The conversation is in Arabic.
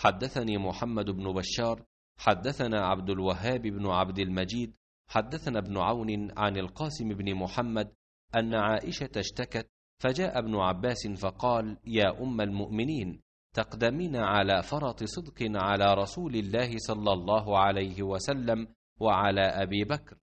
حدثني محمد بن بشار حدثنا عبد الوهاب بن عبد المجيد حدثنا ابن عون عن القاسم بن محمد ان عائشه اشتكت فجاء ابن عباس فقال يا ام المؤمنين تقدمين على فرط صدق على رسول الله صلى الله عليه وسلم وعلى ابي بكر